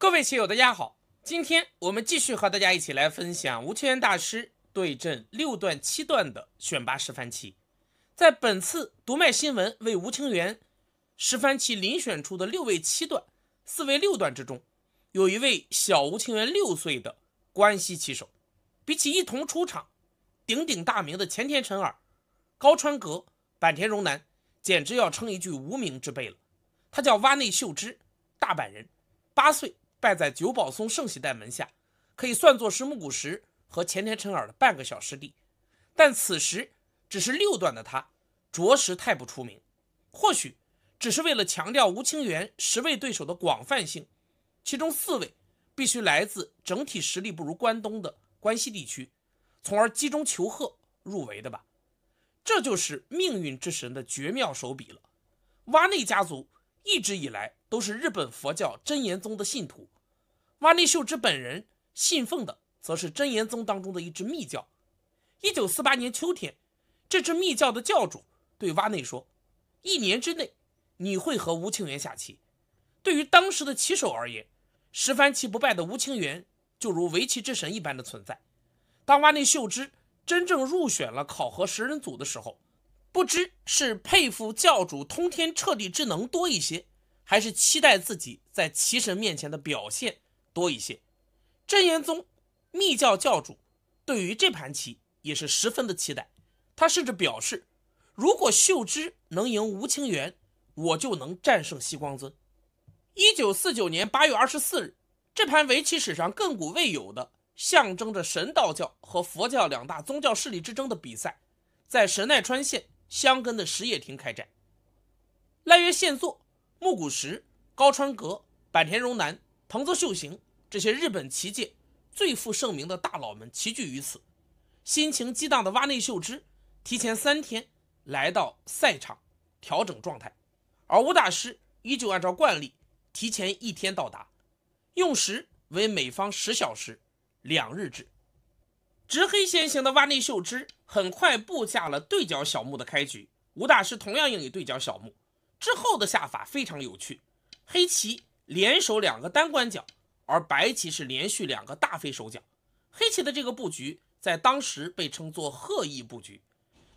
各位棋友，大家好！今天我们继续和大家一起来分享吴清源大师对阵六段、七段的选拔示范棋。在本次读卖新闻为吴清源示范棋遴选出的六位七段、四位六段之中，有一位小吴清源六岁的关西棋手。比起一同出场、鼎鼎大名的前田辰尔、高川格、坂田荣男，简直要称一句无名之辈了。他叫蛙内秀之，大阪人，八岁。拜在九宝松圣喜袋门下，可以算作是木谷实和前田辰耳的半个小师弟，但此时只是六段的他，着实太不出名。或许只是为了强调吴清源十位对手的广泛性，其中四位必须来自整体实力不如关东的关西地区，从而击中求贺入围的吧？这就是命运之神的绝妙手笔了。蛙内家族一直以来都是日本佛教真言宗的信徒。洼内秀之本人信奉的则是真言宗当中的一支密教。一九四八年秋天，这支密教的教主对洼内说：“一年之内，你会和吴清源下棋。”对于当时的棋手而言，十番棋不败的吴清源就如围棋之神一般的存在。当洼内秀之真正入选了考核十人组的时候，不知是佩服教主通天彻地之能多一些，还是期待自己在棋神面前的表现。多一些，真言宗密教教主对于这盘棋也是十分的期待，他甚至表示，如果秀芝能赢吴清源，我就能战胜西光尊。一九四九年八月二十四日，这盘围棋史上亘古未有的、象征着神道教和佛教两大宗教势力之争的比赛，在神奈川县香根的石野厅开战。赖月现作木谷实、高川阁、坂田荣南、藤泽秀行。这些日本棋界最负盛名的大佬们齐聚于此，心情激荡的蛙内秀之提前三天来到赛场调整状态，而吴大师依旧按照惯例提前一天到达，用时为每方十小时两日制。执黑先行的蛙内秀之很快布下了对角小目的开局，吴大师同样应以对角小目，之后的下法非常有趣，黑棋联手两个单关角。而白棋是连续两个大飞守角，黑棋的这个布局在当时被称作“鹤翼布局”。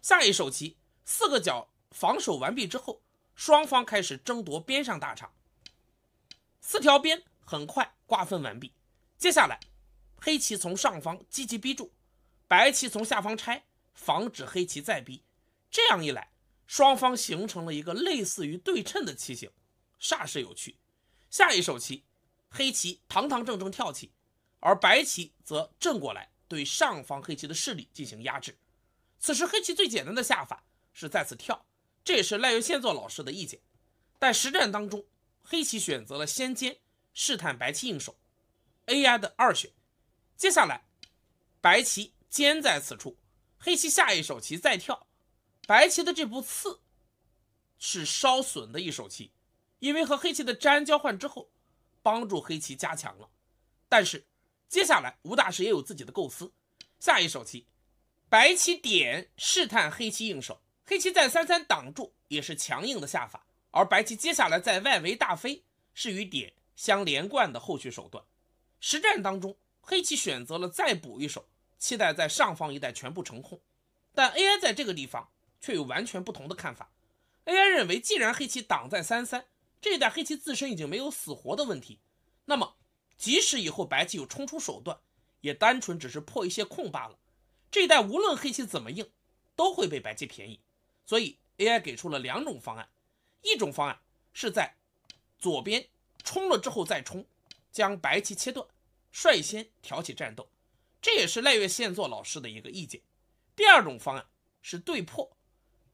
下一手棋，四个角防守完毕之后，双方开始争夺边上大场，四条边很快瓜分完毕。接下来，黑棋从上方积极逼住，白棋从下方拆，防止黑棋再逼。这样一来，双方形成了一个类似于对称的棋形，煞是有趣。下一手棋。黑棋堂堂正正跳起，而白棋则正过来对上方黑棋的势力进行压制。此时黑棋最简单的下法是再次跳，这也是赖月宪作老师的意见。但实战当中，黑棋选择了先尖试探白棋应手，AI 的二选。接下来，白棋尖在此处，黑棋下一手棋再跳，白棋的这步刺是稍损的一手棋，因为和黑棋的粘交换之后。帮助黑棋加强了，但是接下来吴大师也有自己的构思。下一手棋，白棋点试探黑棋应手，黑棋在三三挡住也是强硬的下法，而白棋接下来在外围大飞是与点相连贯的后续手段。实战当中，黑棋选择了再补一手，期待在上方一带全部成空。但 AI 在这个地方却有完全不同的看法。AI 认为，既然黑棋挡在三三，这一代黑棋自身已经没有死活的问题，那么即使以后白棋有冲出手段，也单纯只是破一些空罢了。这一代无论黑棋怎么硬，都会被白棋便宜。所以 AI 给出了两种方案，一种方案是在左边冲了之后再冲，将白棋切断，率先挑起战斗，这也是赖月现作老师的一个意见。第二种方案是对破，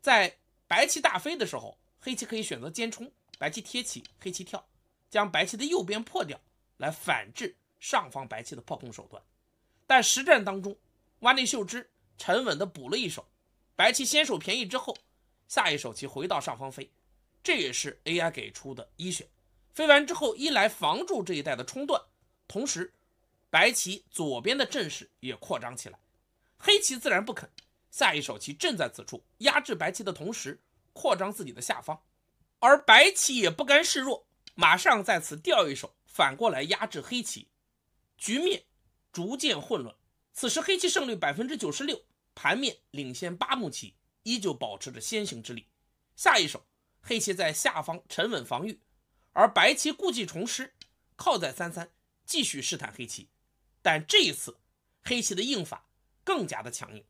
在白棋大飞的时候，黑棋可以选择尖冲。白棋贴起，黑棋跳，将白棋的右边破掉，来反制上方白棋的炮控手段。但实战当中，瓦内秀之沉稳的补了一手，白棋先手便宜之后，下一手棋回到上方飞，这也是 AI 给出的一选。飞完之后，一来防住这一带的冲断，同时白棋左边的阵势也扩张起来。黑棋自然不肯，下一手棋正在此处压制白棋的同时，扩张自己的下方。而白棋也不甘示弱，马上在此吊一手，反过来压制黑棋，局面逐渐混乱。此时黑棋胜率百分之九十六，盘面领先八目棋，依旧保持着先行之力。下一手，黑棋在下方沉稳防御，而白棋故技重施，靠在三三继续试探黑棋。但这一次，黑棋的应法更加的强硬。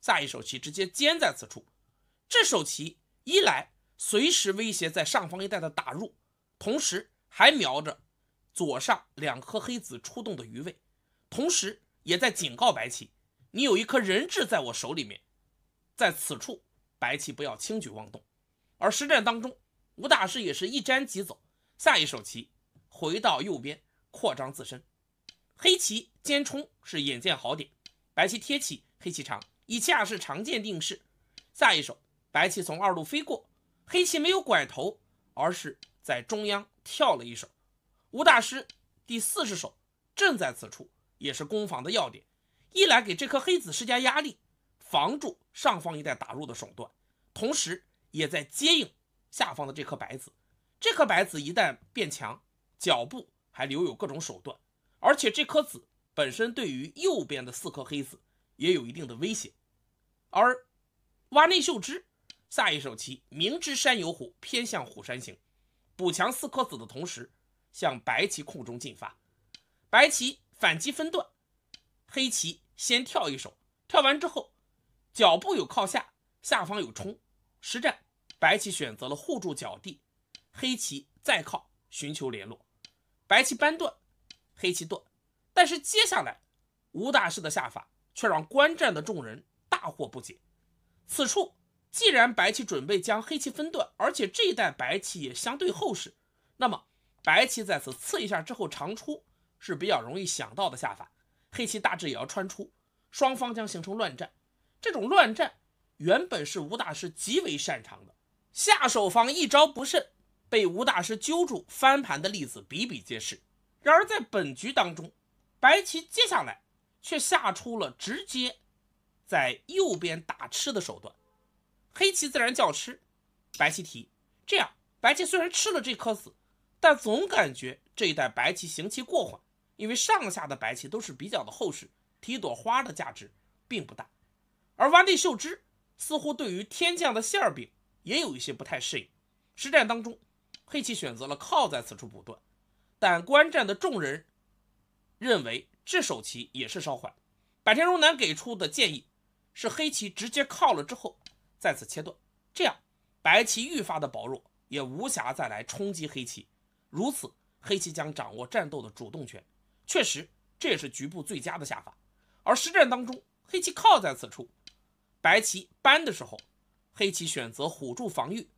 下一手棋直接尖在此处，这手棋一来。随时威胁在上方一带的打入，同时还瞄着左上两颗黑子出动的余位，同时也在警告白棋：你有一颗人质在我手里面，在此处白棋不要轻举妄动。而实战当中，吴大师也是一沾即走，下一手棋回到右边扩张自身。黑棋尖冲是眼见好点，白棋贴起，黑棋长，以下是常见定式。下一手白棋从二路飞过。黑棋没有拐头，而是在中央跳了一手。吴大师第四十手正在此处，也是攻防的要点。一来给这颗黑子施加压力，防住上方一带打入的手段；同时也在接应下方的这颗白子。这颗白子一旦变强，脚步还留有各种手段，而且这颗子本身对于右边的四颗黑子也有一定的威胁。而挖内秀之。下一手棋，明知山有虎，偏向虎山行。补强四颗子的同时，向白棋空中进发。白棋反击分段，黑棋先跳一手，跳完之后，脚步有靠下，下方有冲。实战，白棋选择了护住脚地，黑棋再靠寻求联络。白棋扳断，黑棋断。但是接下来，吴大师的下法却让观战的众人大惑不解。此处。既然白棋准备将黑棋分段，而且这一带白棋也相对厚实，那么白棋在此刺一下之后长出是比较容易想到的下法。黑棋大致也要穿出，双方将形成乱战。这种乱战原本是吴大师极为擅长的，下手方一招不慎，被吴大师揪住翻盘的例子比比皆是。然而在本局当中，白棋接下来却下出了直接在右边打吃的手段。黑棋自然叫吃，白棋提。这样，白棋虽然吃了这颗子，但总感觉这一代白棋行棋过缓，因为上下的白棋都是比较的厚实，提一朵花的价值并不大。而洼地秀之似乎对于天降的馅儿饼也有一些不太适应。实战当中，黑棋选择了靠在此处补断，但观战的众人认为这手棋也是稍缓。坂田荣南给出的建议是黑棋直接靠了之后。再次切断，这样白棋愈发的薄弱，也无暇再来冲击黑棋。如此，黑棋将掌握战斗的主动权。确实，这也是局部最佳的下法。而实战当中，黑棋靠在此处，白棋搬的时候，黑棋选择虎住防御。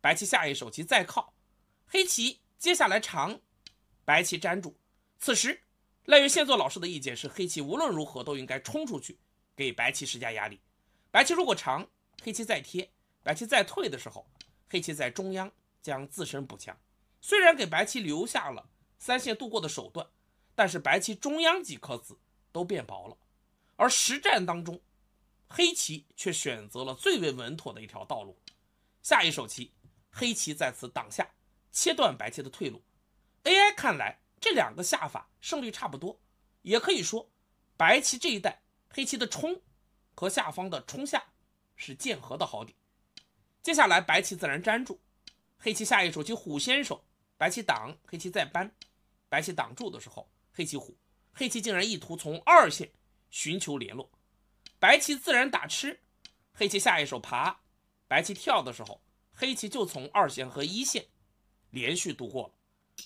白棋下一手棋再靠，黑棋接下来长，白棋粘住。此时，赖月现作老师的意见是，黑棋无论如何都应该冲出去，给白棋施加压力。白棋如果长。黑棋再贴，白棋再退的时候，黑棋在中央将自身补强，虽然给白棋留下了三线渡过的手段，但是白棋中央几颗子都变薄了。而实战当中，黑棋却选择了最为稳妥的一条道路。下一手棋，黑棋在此挡下，切断白棋的退路。AI 看来，这两个下法胜率差不多，也可以说，白棋这一带黑棋的冲和下方的冲下。是剑合的好点。接下来白棋自然粘住，黑棋下一手棋虎先手，白棋挡，黑棋再扳，白棋挡住的时候，黑棋虎，黑棋竟然意图从二线寻求联络，白棋自然打吃，黑棋下一手爬，白棋跳的时候，黑棋就从二线和一线连续度过了，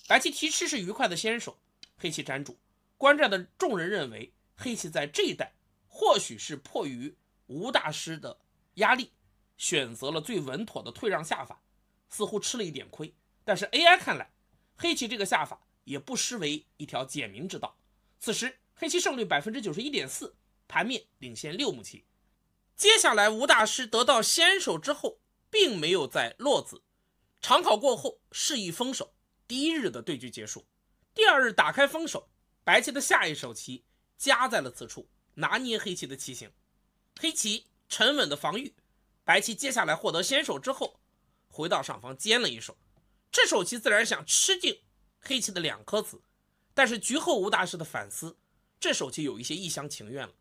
白棋提吃是愉快的先手，黑棋粘住，观战的众人认为黑棋在这一带或许是迫于吴大师的。压力选择了最稳妥的退让下法，似乎吃了一点亏。但是 AI 看来，黑棋这个下法也不失为一条简明之道。此时黑棋胜率百分之九十一点四，盘面领先六目棋。接下来吴大师得到先手之后，并没有再落子。长考过后，示意封手。第一日的对局结束。第二日打开封手，白棋的下一手棋夹在了此处，拿捏黑棋的棋形。黑棋。沉稳的防御，白棋接下来获得先手之后，回到上方尖了一手。这手棋自然想吃进黑棋的两颗子，但是局后吴大师的反思，这手棋有一些一厢情愿了。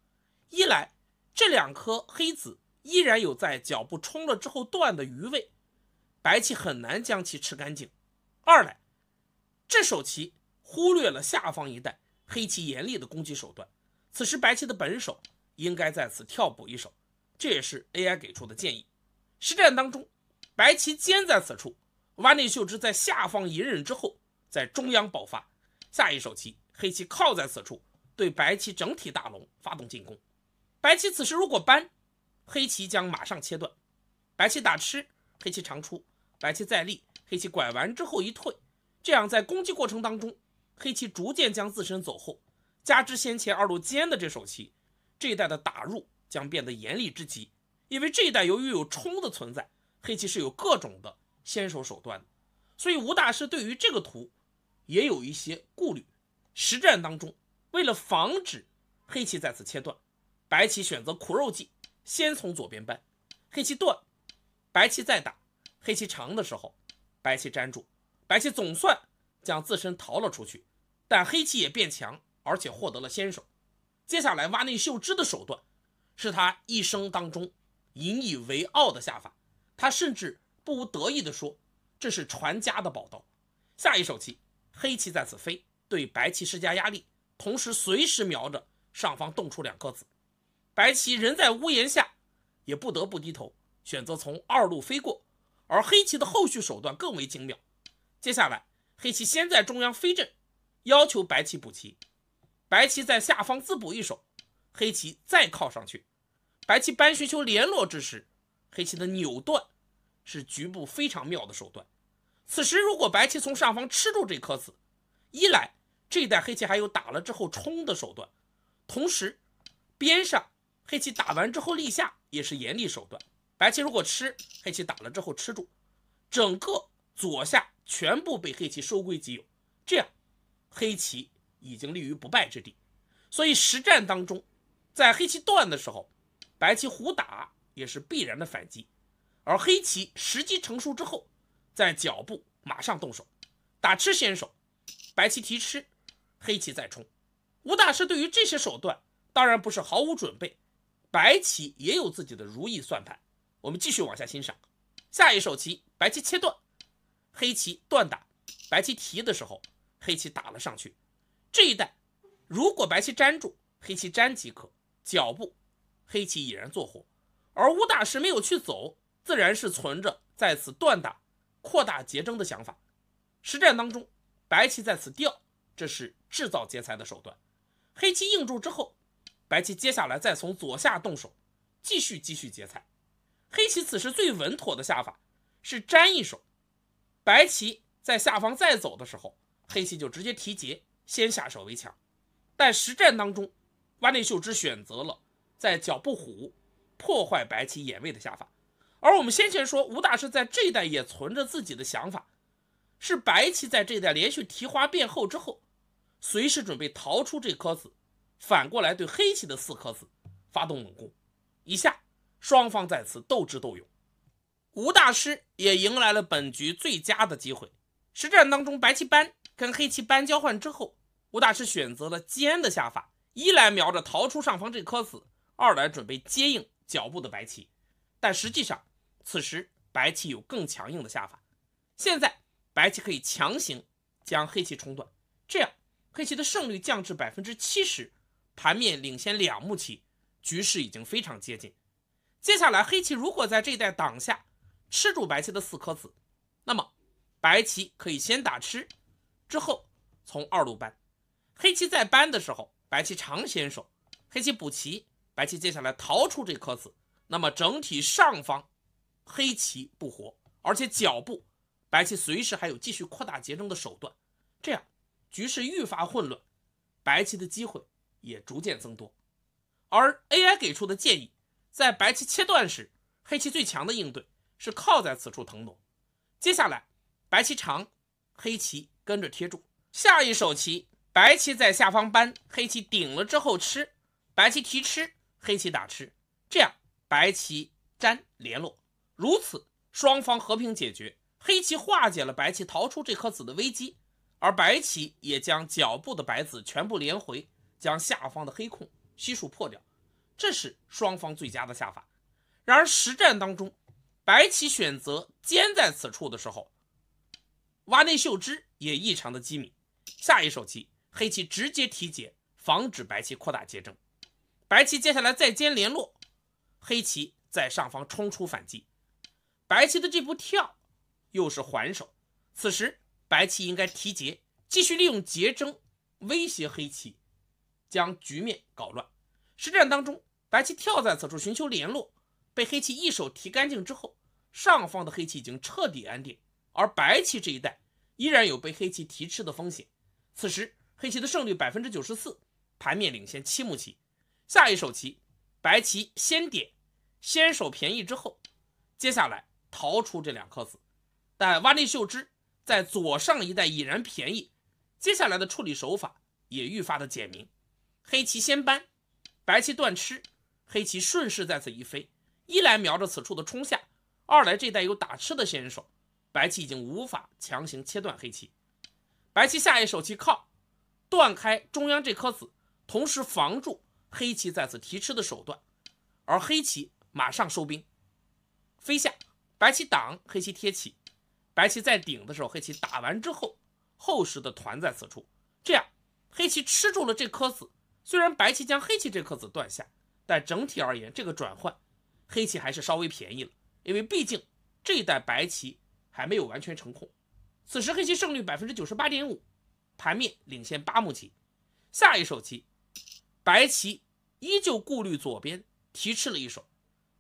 一来，这两颗黑子依然有在脚步冲了之后断的余味，白棋很难将其吃干净；二来，这手棋忽略了下方一带黑棋严厉的攻击手段。此时白棋的本手应该在此跳补一手。这也是 AI 给出的建议。实战当中，白棋尖在此处，挖内秀芝在下方隐忍之后，在中央爆发。下一手棋，黑棋靠在此处，对白棋整体打龙发动进攻。白棋此时如果搬，黑棋将马上切断。白棋打吃，黑棋长出，白棋再立，黑棋拐完之后一退，这样在攻击过程当中，黑棋逐渐将自身走后，加之先前二路尖的这手棋，这一带的打入。将变得严厉之极，因为这一代由于有冲的存在，黑棋是有各种的先手手段的，所以吴大师对于这个图也有一些顾虑。实战当中，为了防止黑棋再次切断，白棋选择苦肉计，先从左边扳，黑棋断，白棋再打，黑棋长的时候，白棋粘住，白棋总算将自身逃了出去，但黑棋也变强，而且获得了先手。接下来挖内秀芝的手段。是他一生当中引以为傲的下法，他甚至不无得意地说：“这是传家的宝刀。”下一手棋，黑棋在此飞，对白棋施加压力，同时随时瞄着上方动出两颗子。白棋人在屋檐下，也不得不低头，选择从二路飞过。而黑棋的后续手段更为精妙。接下来，黑棋先在中央飞阵，要求白棋补棋。白棋在下方自补一手，黑棋再靠上去。白棋搬寻求联络之时，黑棋的扭断是局部非常妙的手段。此时如果白棋从上方吃住这颗子，一来这一带黑棋还有打了之后冲的手段，同时边上黑棋打完之后立下也是严厉手段。白棋如果吃黑棋打了之后吃住，整个左下全部被黑棋收归己有，这样黑棋已经立于不败之地。所以实战当中，在黑棋断的时候。白棋胡打也是必然的反击，而黑棋时机成熟之后，在脚步马上动手打吃先手，白棋提吃，黑棋再冲。吴大师对于这些手段当然不是毫无准备，白棋也有自己的如意算盘。我们继续往下欣赏下一手棋，白棋切断，黑棋断打，白棋提的时候，黑棋打了上去。这一带如果白棋粘住，黑棋粘即可。脚步。黑棋已然做活，而吴大师没有去走，自然是存着在此断打、扩大劫争的想法。实战当中，白棋在此掉，这是制造劫材的手段。黑棋应住之后，白棋接下来再从左下动手，继续继续劫材。黑棋此时最稳妥的下法是粘一手，白棋在下方再走的时候，黑棋就直接提劫，先下手为强。但实战当中，挖内秀之选择了。在脚不虎，破坏白棋野位的下法。而我们先前说，吴大师在这一代也存着自己的想法，是白棋在这一代连续提花变厚之后，随时准备逃出这颗子，反过来对黑棋的四颗子发动猛攻。以下双方在此斗智斗勇，吴大师也迎来了本局最佳的机会。实战当中，白棋搬跟黑棋搬交换之后，吴大师选择了尖的下法，一来瞄着逃出上方这颗子。二来准备接应脚步的白棋，但实际上此时白棋有更强硬的下法。现在白棋可以强行将黑棋冲断，这样黑棋的胜率降至百分之七十，盘面领先两目棋，局势已经非常接近。接下来黑棋如果在这一带挡下吃住白棋的四颗子，那么白棋可以先打吃，之后从二路搬。黑棋在搬的时候，白棋常先手，黑棋补棋。白棋接下来逃出这颗子，那么整体上方黑棋不活，而且脚步白棋随时还有继续扩大劫争的手段，这样局势愈发混乱，白棋的机会也逐渐增多。而 AI 给出的建议，在白棋切断时，黑棋最强的应对是靠在此处腾挪，接下来白棋长，黑棋跟着贴住，下一手棋白棋在下方扳，黑棋顶了之后吃，白棋提吃。黑棋打吃，这样白棋粘联络，如此双方和平解决，黑棋化解了白棋逃出这颗子的危机，而白棋也将脚部的白子全部连回，将下方的黑空悉数破掉，这是双方最佳的下法。然而实战当中，白棋选择尖在此处的时候，挖内秀之也异常的机敏，下一手棋黑棋直接提解，防止白棋扩大结正。白棋接下来再接联络，黑棋在上方冲出反击。白棋的这步跳又是还手。此时白棋应该提劫，继续利用劫争威胁黑棋，将局面搞乱。实战当中，白棋跳在此处寻求联络，被黑棋一手提干净之后，上方的黑棋已经彻底安定，而白棋这一带依然有被黑棋提吃的风险。此时黑棋的胜率百分之九十四，盘面领先七目棋。下一手棋，白棋先点，先手便宜之后，接下来逃出这两颗子。但挖地秀之在左上一带已然便宜，接下来的处理手法也愈发的简明。黑棋先搬，白棋断吃，黑棋顺势在此一飞，一来瞄着此处的冲下，二来这带有打吃的先手，白棋已经无法强行切断黑棋。白棋下一手棋靠，断开中央这颗子，同时防住。黑棋再次提吃的手段，而黑棋马上收兵，飞下白棋挡，黑棋贴起，白棋在顶的时候，黑棋打完之后，厚实的团在此处，这样黑棋吃住了这颗子。虽然白棋将黑棋这颗子断下，但整体而言，这个转换黑棋还是稍微便宜了，因为毕竟这一代白棋还没有完全成空。此时黑棋胜率百分之九十八点五，盘面领先八目棋。下一手棋。白棋依旧顾虑左边，提吃了一手，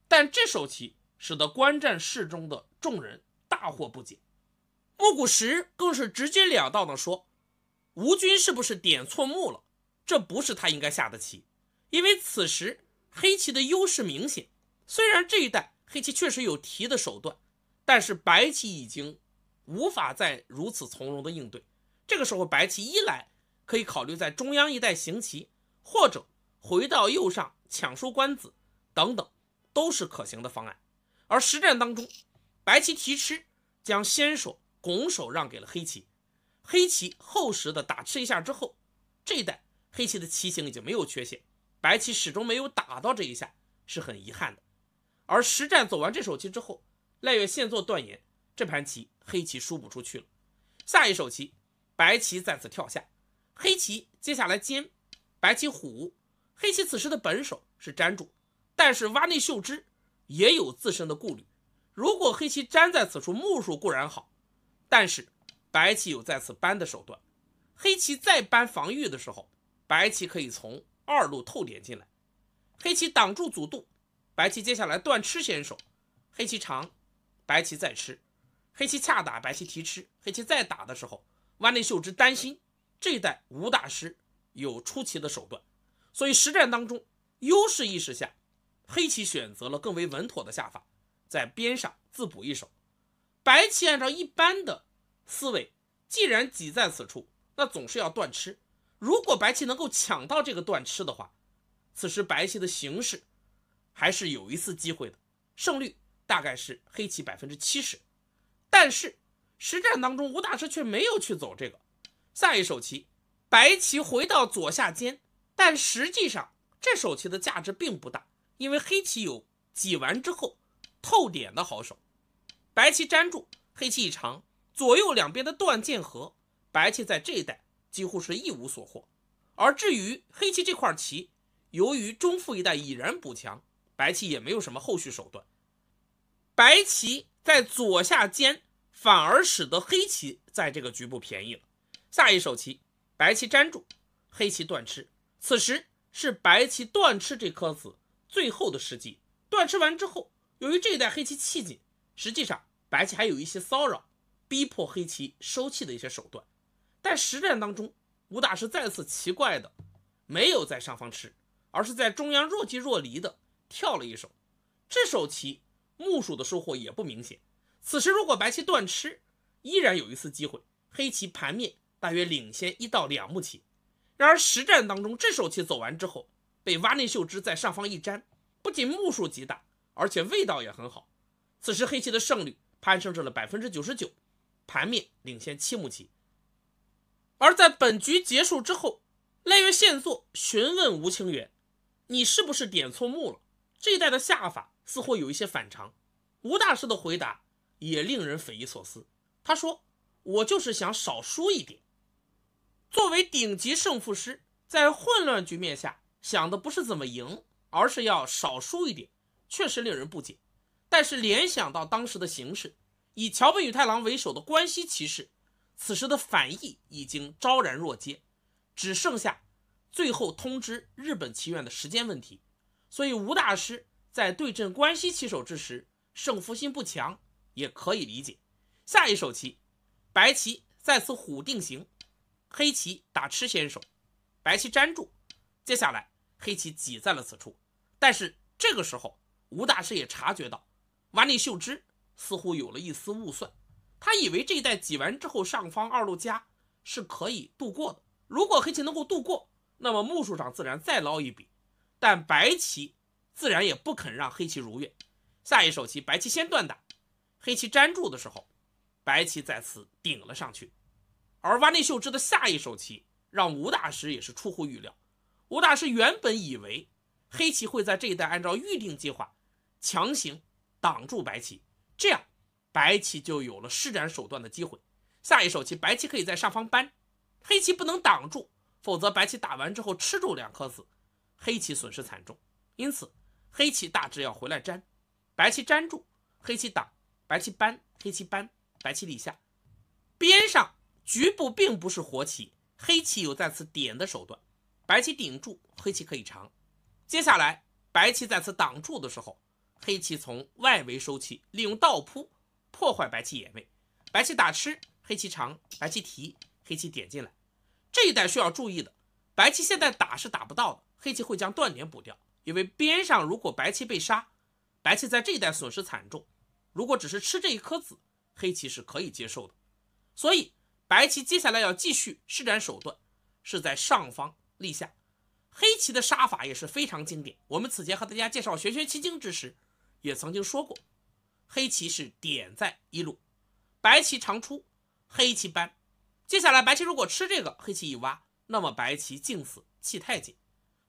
但这手棋使得观战室中的众人大惑不解。木谷实更是直截了当地说：“吴军是不是点错目了？这不是他应该下的棋，因为此时黑棋的优势明显。虽然这一带黑棋确实有提的手段，但是白棋已经无法再如此从容的应对。这个时候，白棋一来可以考虑在中央一带行棋。”或者回到右上抢收官子，等等，都是可行的方案。而实战当中，白棋提吃，将先手拱手让给了黑棋。黑棋厚实的打吃一下之后，这一代黑棋的棋形已经没有缺陷，白棋始终没有打到这一下，是很遗憾的。而实战走完这手棋之后，赖月现做断言，这盘棋黑棋输不出去了。下一手棋，白棋再次跳下，黑棋接下来尖。白棋虎，黑棋此时的本手是粘住，但是洼内秀之也有自身的顾虑。如果黑棋粘在此处，目数固然好，但是白棋有在此搬的手段。黑棋再搬防御的时候，白棋可以从二路透点进来。黑棋挡住阻渡，白棋接下来断吃先手，黑棋长，白棋再吃，黑棋恰打白棋提吃，黑棋再打的时候，洼内秀之担心这一代吴大师。有出奇的手段，所以实战当中，优势意识下，黑棋选择了更为稳妥的下法，在边上自补一手。白棋按照一般的思维，既然挤在此处，那总是要断吃。如果白棋能够抢到这个断吃的话，此时白棋的形势还是有一次机会的，胜率大概是黑棋百分之七十。但是实战当中，吴大师却没有去走这个，下一手棋。白棋回到左下尖，但实际上这手棋的价值并不大，因为黑棋有挤完之后透点的好手，白棋粘住，黑棋一长，左右两边的断剑合，白棋在这一带几乎是一无所获。而至于黑棋这块棋，由于中腹一带已然补强，白棋也没有什么后续手段。白棋在左下尖，反而使得黑棋在这个局部便宜了。下一手棋。白棋粘住，黑棋断吃。此时是白棋断吃这颗子最后的时机。断吃完之后，由于这一代黑棋气紧，实际上白棋还有一些骚扰、逼迫黑棋收气的一些手段。但实战当中，吴大师再次奇怪的没有在上方吃，而是在中央若即若离的跳了一手。这手棋木鼠的收获也不明显。此时如果白棋断吃，依然有一次机会，黑棋盘面。大约领先一到两目棋，然而实战当中，这手棋走完之后，被蛙内秀之在上方一粘，不仅目数极大，而且味道也很好。此时黑棋的胜率攀升至了百分之九十九，盘面领先七目棋。而在本局结束之后，赖月现作询问吴清源：“你是不是点错目了？这一代的下法似乎有一些反常。”吴大师的回答也令人匪夷所思。他说：“我就是想少输一点。”作为顶级胜负师，在混乱局面下想的不是怎么赢，而是要少输一点，确实令人不解。但是联想到当时的形势，以桥本宇太郎为首的关西骑士此时的反意已经昭然若揭，只剩下最后通知日本棋院的时间问题。所以吴大师在对阵关西棋手之时胜负心不强，也可以理解。下一手棋，白棋再次虎定型。黑棋打吃先手，白棋粘住，接下来黑棋挤在了此处，但是这个时候吴大师也察觉到，瓦内秀之似乎有了一丝误算，他以为这一带挤完之后，上方二路夹是可以度过的，如果黑棋能够度过，那么目数上自然再捞一笔，但白棋自然也不肯让黑棋如愿，下一手棋白棋先断打，黑棋粘住的时候，白棋再次顶了上去。而挖内秀之的下一手棋，让吴大师也是出乎预料。吴大师原本以为黑棋会在这一带按照预定计划强行挡住白棋，这样白棋就有了施展手段的机会。下一手棋，白棋可以在上方搬，黑棋不能挡住，否则白棋打完之后吃住两颗子，黑棋损失惨重。因此，黑棋大致要回来粘，白棋粘住，黑棋挡，白棋搬，黑棋搬，白棋立下边上。局部并不是活棋，黑棋有在此点的手段，白棋顶住，黑棋可以长。接下来，白棋在此挡住的时候，黑棋从外围收气，利用倒扑破坏白棋眼位。白棋打吃，黑棋长，白棋提，黑棋点进来。这一带需要注意的，白棋现在打是打不到的，黑棋会将断点补掉。因为边上如果白棋被杀，白棋在这一带损失惨重。如果只是吃这一颗子，黑棋是可以接受的。所以。白棋接下来要继续施展手段，是在上方立下。黑棋的杀法也是非常经典。我们此前和大家介绍《玄学棋经》之时，也曾经说过，黑棋是点在一路，白棋长出，黑棋扳。接下来白棋如果吃这个，黑棋一挖，那么白棋静死，气太紧。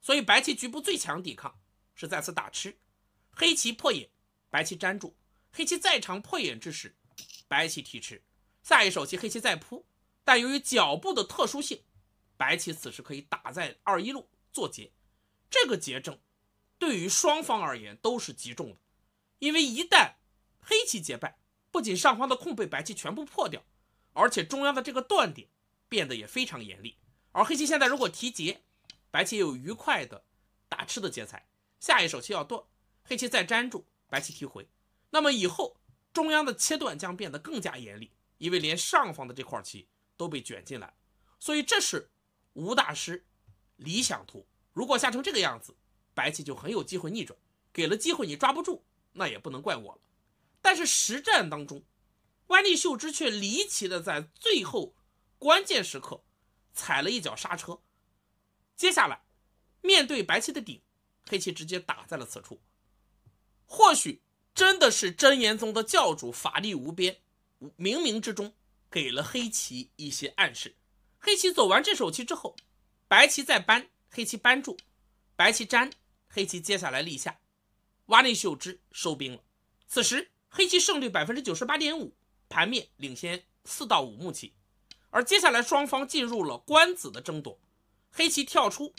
所以白棋局部最强抵抗是在此打吃，黑棋破眼，白棋粘住。黑棋再长破眼之时，白棋提吃。下一手棋，黑棋再扑。但由于脚步的特殊性，白棋此时可以打在二一路做劫，这个劫争对于双方而言都是极重的，因为一旦黑棋结败，不仅上方的空被白棋全部破掉，而且中央的这个断点变得也非常严厉。而黑棋现在如果提劫，白棋也有愉快的打吃的劫材，下一手棋要断，黑棋再粘住，白棋提回，那么以后中央的切断将变得更加严厉，因为连上方的这块棋。都被卷进来，所以这是吴大师理想图。如果下成这个样子，白棋就很有机会逆转。给了机会你抓不住，那也不能怪我了。但是实战当中，万力秀之却离奇的在最后关键时刻踩了一脚刹车。接下来面对白棋的顶，黑棋直接打在了此处。或许真的是真言宗的教主法力无边，冥冥之中。给了黑棋一些暗示，黑棋走完这手棋之后，白棋再搬，黑棋搬住，白棋粘，黑棋接下来立下，挖内秀之收兵了。此时黑棋胜率百分之九十八点五，盘面领先四到五目棋。而接下来双方进入了官子的争夺，黑棋跳出，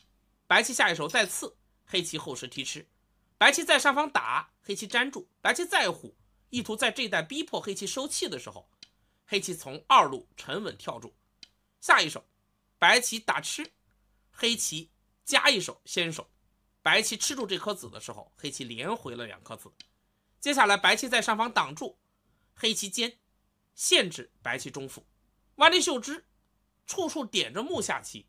白棋下一手再刺，黑棋后势提吃，白棋在上方打，黑棋粘住，白棋再虎，意图在这一带逼迫黑棋收气的时候。黑棋从二路沉稳跳住，下一手白棋打吃，黑棋加一手先手，白棋吃住这颗子的时候，黑棋连回了两颗子。接下来白棋在上方挡住，黑棋尖限制白棋中腹。万立秀之处处点着目下棋，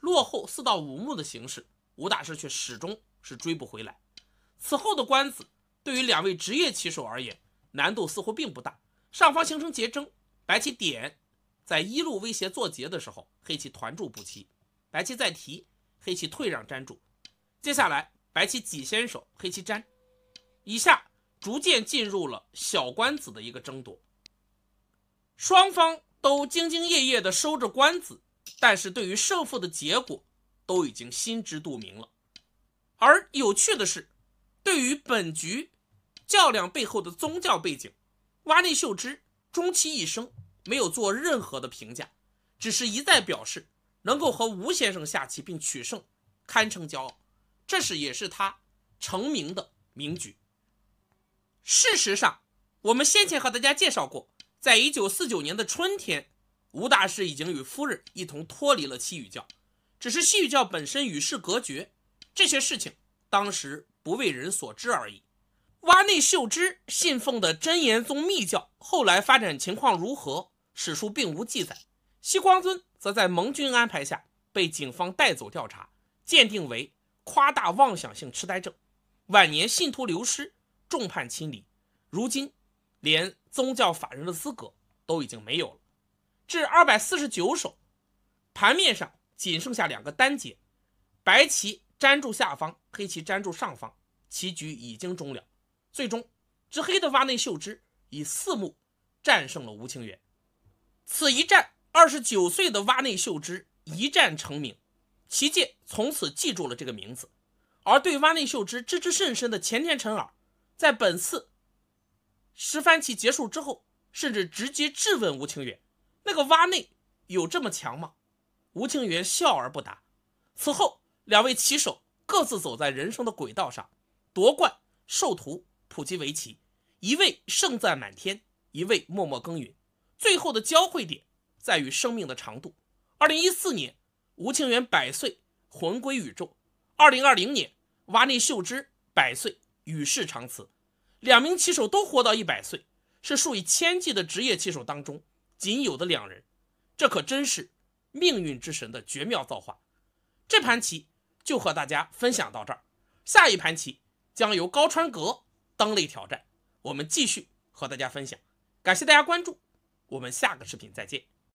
落后四到五目的形势，吴大师却始终是追不回来。此后的官子对于两位职业棋手而言难度似乎并不大，上方形成结争。白棋点在一路威胁做劫的时候，黑棋团住不齐，白棋再提，黑棋退让粘住。接下来白棋挤先手，黑棋粘。以下逐渐进入了小官子的一个争夺，双方都兢兢业业的收着官子，但是对于胜负的结果都已经心知肚明了。而有趣的是，对于本局较量背后的宗教背景，挖内秀之终其一生。没有做任何的评价，只是一再表示能够和吴先生下棋并取胜，堪称骄傲。这是也是他成名的名局。事实上，我们先前和大家介绍过，在一九四九年的春天，吴大师已经与夫人一同脱离了西域教，只是西域教本身与世隔绝，这些事情当时不为人所知而已。洼内秀之信奉的真言宗密教后来发展情况如何？史书并无记载，西光尊则在盟军安排下被警方带走调查，鉴定为夸大妄想性痴呆症。晚年信徒流失，众叛亲离，如今连宗教法人的资格都已经没有了。至二百四十九手，盘面上仅剩下两个单节，白棋粘住下方，黑棋粘住上方，棋局已经终了。最终，执黑的蛙内秀之以四目战胜了吴清源。此一战，二十九岁的蛙内秀之一战成名，棋界从此记住了这个名字。而对蛙内秀之知之甚深的前田辰尔，在本次十番棋结束之后，甚至直接质问吴清源：“那个蛙内有这么强吗？”吴清源笑而不答。此后，两位棋手各自走在人生的轨道上，夺冠授徒普及围棋，一位盛赞满天，一位默默耕耘。最后的交汇点在于生命的长度。二零一四年，吴清源百岁魂归宇宙；二零二零年，瓦内秀芝百岁与世长辞。两名棋手都活到一百岁，是数以千计的职业棋手当中仅有的两人。这可真是命运之神的绝妙造化。这盘棋就和大家分享到这儿，下一盘棋将由高川格当擂挑战，我们继续和大家分享。感谢大家关注。我们下个视频再见。